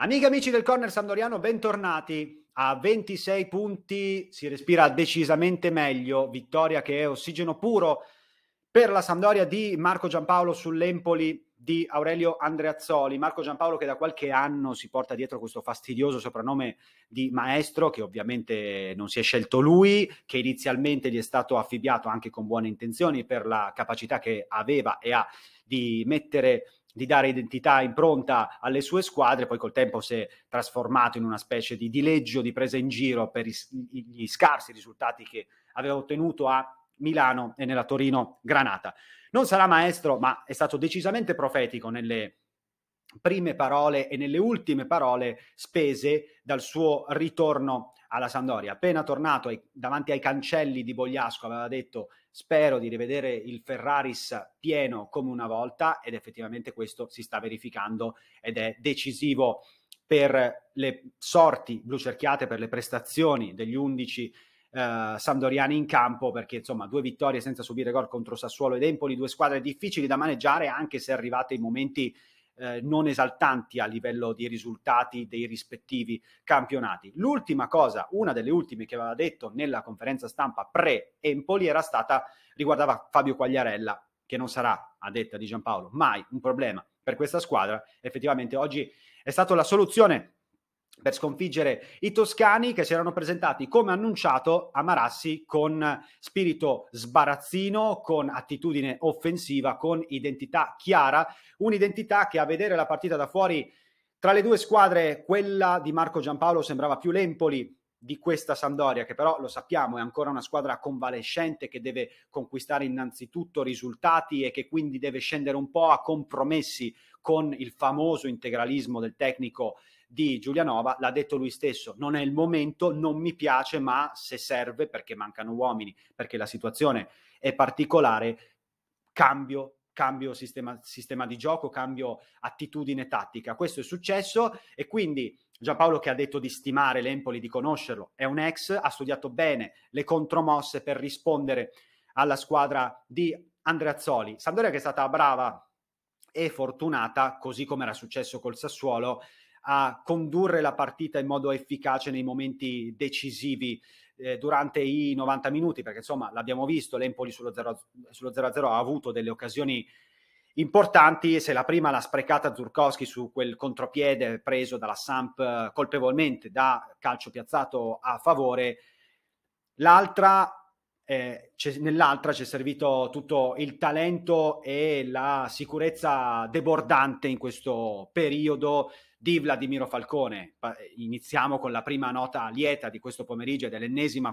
Amiche e amici del Corner Sandoriano, bentornati. A 26 punti si respira decisamente meglio, vittoria che è ossigeno puro per la Sandoria di Marco Giampaolo sull'Empoli di Aurelio Andreazzoli. Marco Giampaolo che da qualche anno si porta dietro questo fastidioso soprannome di maestro, che ovviamente non si è scelto lui, che inizialmente gli è stato affibbiato anche con buone intenzioni per la capacità che aveva e ha di mettere di dare identità, impronta alle sue squadre, poi col tempo si è trasformato in una specie di dileggio, di presa in giro per i, gli scarsi risultati che aveva ottenuto a Milano e nella Torino Granata. Non sarà maestro, ma è stato decisamente profetico nelle prime parole e nelle ultime parole spese dal suo ritorno alla Sandoria. Appena tornato ai, davanti ai cancelli di Bogliasco aveva detto spero di rivedere il Ferraris pieno come una volta ed effettivamente questo si sta verificando ed è decisivo per le sorti blucerchiate, per le prestazioni degli undici eh, Sandoriani in campo perché insomma due vittorie senza subire gol contro Sassuolo ed Empoli, due squadre difficili da maneggiare anche se arrivate in momenti eh, non esaltanti a livello di risultati dei rispettivi campionati. L'ultima cosa, una delle ultime che aveva detto nella conferenza stampa pre-Empoli era stata, riguardava Fabio Quagliarella, che non sarà, a detta di Giampaolo, mai un problema per questa squadra. Effettivamente oggi è stata la soluzione per sconfiggere i toscani che si erano presentati come annunciato a Marassi con spirito sbarazzino, con attitudine offensiva, con identità chiara, un'identità che a vedere la partita da fuori tra le due squadre quella di Marco Giampaolo sembrava più l'Empoli di questa Sandoria, che però lo sappiamo è ancora una squadra convalescente che deve conquistare innanzitutto risultati e che quindi deve scendere un po' a compromessi con il famoso integralismo del tecnico di Giulianova, l'ha detto lui stesso, non è il momento, non mi piace, ma se serve perché mancano uomini, perché la situazione è particolare, cambio cambio sistema, sistema, di gioco, cambio attitudine tattica. Questo è successo e quindi Giampaolo che ha detto di stimare l'Empoli, di conoscerlo, è un ex, ha studiato bene le contromosse per rispondere alla squadra di Andrea Zoli. Sandoria che è stata brava e fortunata, così come era successo col Sassuolo, a condurre la partita in modo efficace nei momenti decisivi eh, durante i 90 minuti, perché insomma l'abbiamo visto, l'Empoli sullo 0-0 ha avuto delle occasioni importanti, se la prima l'ha sprecata Zurkowski su quel contropiede preso dalla Samp eh, colpevolmente da calcio piazzato a favore, l'altra eh, c'è, nell'altra ci è servito tutto il talento e la sicurezza debordante in questo periodo di Vladimiro Falcone. Iniziamo con la prima nota lieta di questo pomeriggio ed è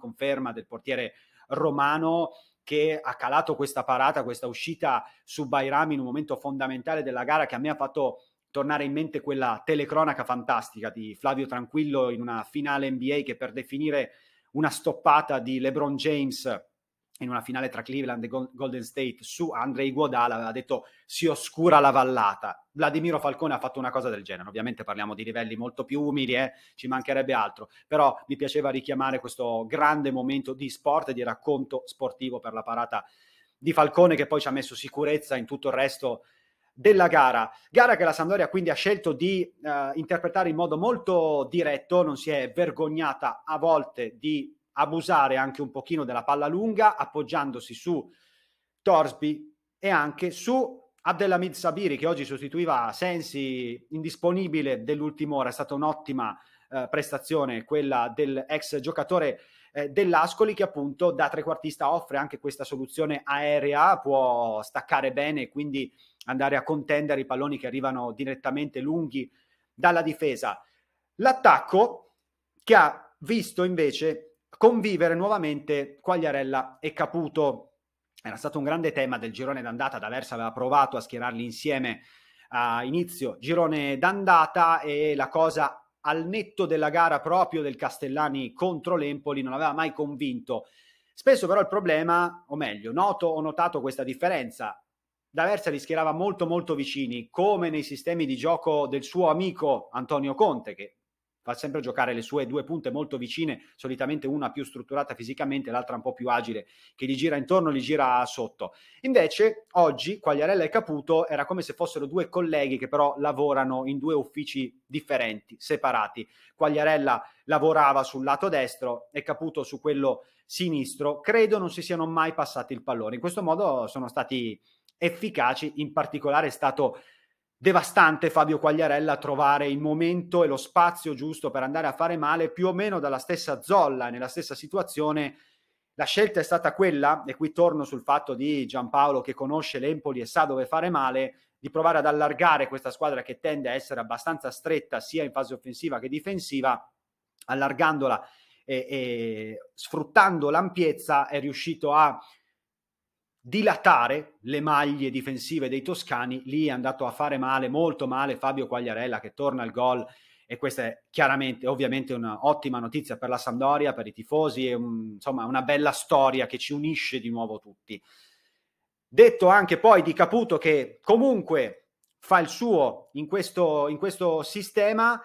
conferma del portiere romano che ha calato questa parata, questa uscita su Bairami in un momento fondamentale della gara che a me ha fatto tornare in mente quella telecronaca fantastica di Flavio Tranquillo in una finale NBA che per definire una stoppata di LeBron James in una finale tra Cleveland e Golden State su Andrei Guadala aveva detto si oscura la vallata. Vladimiro Falcone ha fatto una cosa del genere, ovviamente parliamo di livelli molto più umili, eh? ci mancherebbe altro, però mi piaceva richiamare questo grande momento di sport e di racconto sportivo per la parata di Falcone che poi ci ha messo sicurezza in tutto il resto della gara. Gara che la Sandoria quindi ha scelto di eh, interpretare in modo molto diretto, non si è vergognata a volte di abusare anche un pochino della palla lunga appoggiandosi su Torsby e anche su Abdelhamid Sabiri che oggi sostituiva Sensi indisponibile dell'ultima ora, è stata un'ottima eh, prestazione quella dell'ex giocatore eh, dell'Ascoli che appunto da trequartista offre anche questa soluzione aerea, può staccare bene e quindi andare a contendere i palloni che arrivano direttamente lunghi dalla difesa. L'attacco che ha visto invece convivere nuovamente Quagliarella e Caputo. Era stato un grande tema del girone d'andata, D'Aversa aveva provato a schierarli insieme a inizio girone d'andata e la cosa al netto della gara proprio del Castellani contro l'Empoli non aveva mai convinto. Spesso però il problema, o meglio, noto ho notato questa differenza. D'Aversa li schierava molto molto vicini, come nei sistemi di gioco del suo amico Antonio Conte, che fa sempre giocare le sue due punte molto vicine, solitamente una più strutturata fisicamente, l'altra un po' più agile, che gli gira intorno, gli gira sotto. Invece oggi Quagliarella e Caputo era come se fossero due colleghi che però lavorano in due uffici differenti, separati. Quagliarella lavorava sul lato destro e Caputo su quello sinistro. Credo non si siano mai passati il pallone. In questo modo sono stati efficaci, in particolare è stato devastante Fabio Quagliarella trovare il momento e lo spazio giusto per andare a fare male più o meno dalla stessa zolla, nella stessa situazione. La scelta è stata quella, e qui torno sul fatto di Giampaolo che conosce l'Empoli e sa dove fare male, di provare ad allargare questa squadra che tende a essere abbastanza stretta sia in fase offensiva che difensiva, allargandola e, e sfruttando l'ampiezza è riuscito a dilatare le maglie difensive dei toscani. Lì è andato a fare male, molto male, Fabio Quagliarella che torna al gol e questa è chiaramente, ovviamente, un'ottima notizia per la Sampdoria, per i tifosi e un, insomma una bella storia che ci unisce di nuovo tutti. Detto anche poi di Caputo che comunque fa il suo in questo, in questo sistema,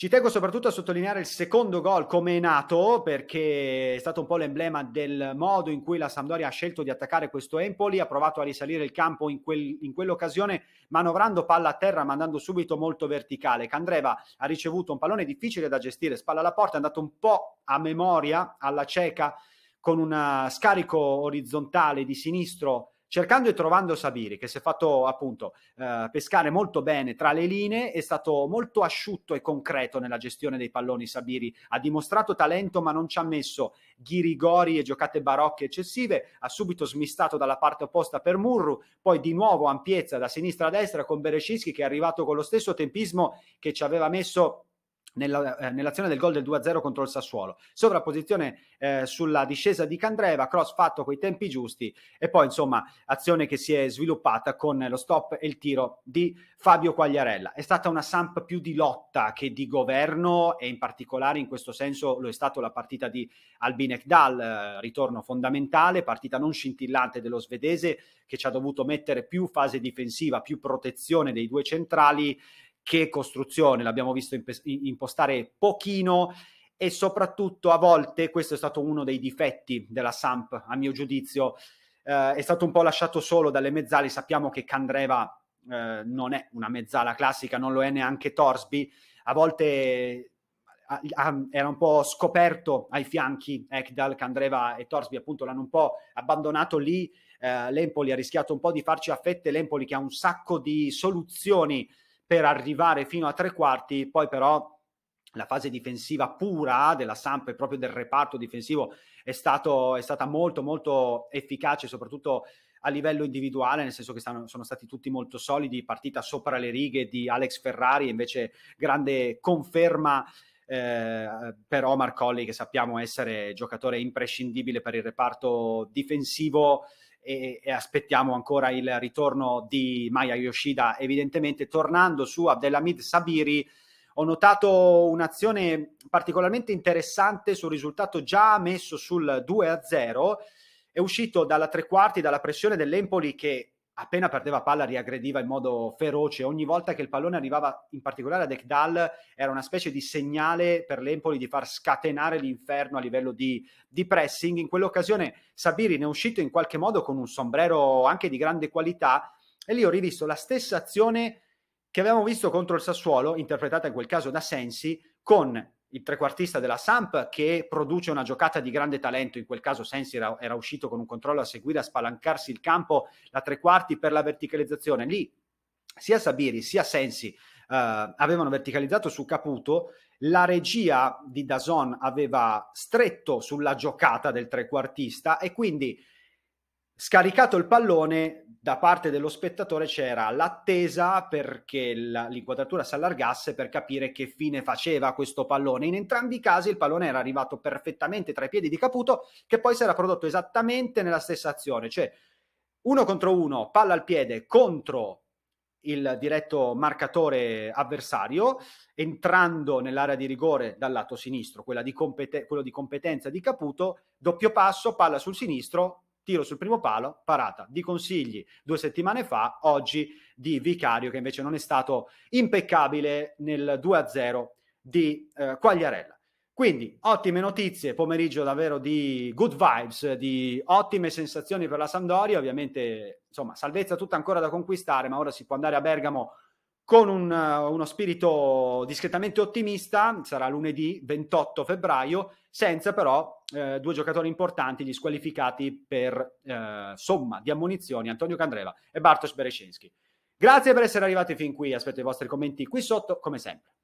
ci tengo soprattutto a sottolineare il secondo gol come è nato, perché è stato un po' l'emblema del modo in cui la Sampdoria ha scelto di attaccare questo Empoli, ha provato a risalire il campo in, quel, in quell'occasione manovrando palla a terra, mandando subito molto verticale. Candreva ha ricevuto un pallone difficile da gestire, spalla alla porta, è andato un po' a memoria, alla cieca, con un uh, scarico orizzontale di sinistro cercando e trovando Sabiri, che si è fatto appunto eh, pescare molto bene tra le linee, è stato molto asciutto e concreto nella gestione dei palloni Sabiri, ha dimostrato talento ma non ci ha messo ghirigori e giocate barocche eccessive, ha subito smistato dalla parte opposta per Murru, poi di nuovo ampiezza da sinistra a destra con Berescinski che è arrivato con lo stesso tempismo che ci aveva messo nella, eh, nell'azione del gol del 2-0 contro il Sassuolo. Sovrapposizione eh, sulla discesa di Candreva, cross fatto coi tempi giusti e poi insomma azione che si è sviluppata con lo stop e il tiro di Fabio Quagliarella. È stata una Samp più di lotta che di governo e in particolare in questo senso lo è stata la partita di Albinek Dal, eh, ritorno fondamentale, partita non scintillante dello svedese che ci ha dovuto mettere più fase difensiva, più protezione dei due centrali che costruzione, l'abbiamo visto imp- impostare pochino e soprattutto a volte, questo è stato uno dei difetti della Samp, a mio giudizio, eh, è stato un po' lasciato solo dalle mezzali, sappiamo che Candreva eh, non è una mezzala classica, non lo è neanche Torsby, a volte a, a, era un po' scoperto ai fianchi Ekdal, Candreva e Torsby appunto l'hanno un po' abbandonato lì, eh, l'Empoli ha rischiato un po' di farci a fette, l'Empoli che ha un sacco di soluzioni per arrivare fino a tre quarti, poi però la fase difensiva pura della Samp e proprio del reparto difensivo è, stato, è, stata molto molto efficace, soprattutto a livello individuale, nel senso che stanno, sono stati tutti molto solidi, partita sopra le righe di Alex Ferrari, invece grande conferma eh, per Omar Colli che sappiamo essere giocatore imprescindibile per il reparto difensivo e, e aspettiamo ancora il ritorno di Maya Yoshida. Evidentemente, tornando su Abdelhamid Sabiri, ho notato un'azione particolarmente interessante sul risultato già messo sul 2-0. È uscito dalla tre quarti, dalla pressione dell'Empoli che appena perdeva palla riaggrediva in modo feroce, ogni volta che il pallone arrivava in particolare ad Ekdal era una specie di segnale per l'Empoli di far scatenare l'inferno a livello di, di pressing, in quell'occasione Sabiri ne è uscito in qualche modo con un sombrero anche di grande qualità e lì ho rivisto la stessa azione che avevamo visto contro il Sassuolo, interpretata in quel caso da Sensi, con il trequartista della Samp che produce una giocata di grande talento, in quel caso Sensi era, era, uscito con un controllo a seguire a spalancarsi il campo da tre quarti per la verticalizzazione. Lì sia Sabiri sia Sensi eh, avevano verticalizzato su Caputo, la regia di Dazon aveva stretto sulla giocata del trequartista e quindi Scaricato il pallone, da parte dello spettatore c'era l'attesa perché la, l'inquadratura si allargasse per capire che fine faceva questo pallone. In entrambi i casi il pallone era arrivato perfettamente tra i piedi di Caputo, che poi si era prodotto esattamente nella stessa azione, cioè uno contro uno, palla al piede contro il diretto marcatore avversario, entrando nell'area di rigore dal lato sinistro, di competen- quello di competenza di Caputo, doppio passo, palla sul sinistro, tiro sul primo palo, parata di consigli due settimane fa, oggi di Vicario che invece non è stato impeccabile nel 2-0 di eh, Quagliarella. Quindi ottime notizie, pomeriggio davvero di good vibes, di ottime sensazioni per la Sampdoria, ovviamente insomma salvezza tutta ancora da conquistare, ma ora si può andare a Bergamo con un, eh, uno spirito discretamente ottimista, sarà lunedì 28 febbraio, senza però eh, due giocatori importanti, gli squalificati per eh, somma di ammunizioni, Antonio Candreva e Bartosz Berescinski. Grazie per essere arrivati fin qui, aspetto i vostri commenti qui sotto come sempre.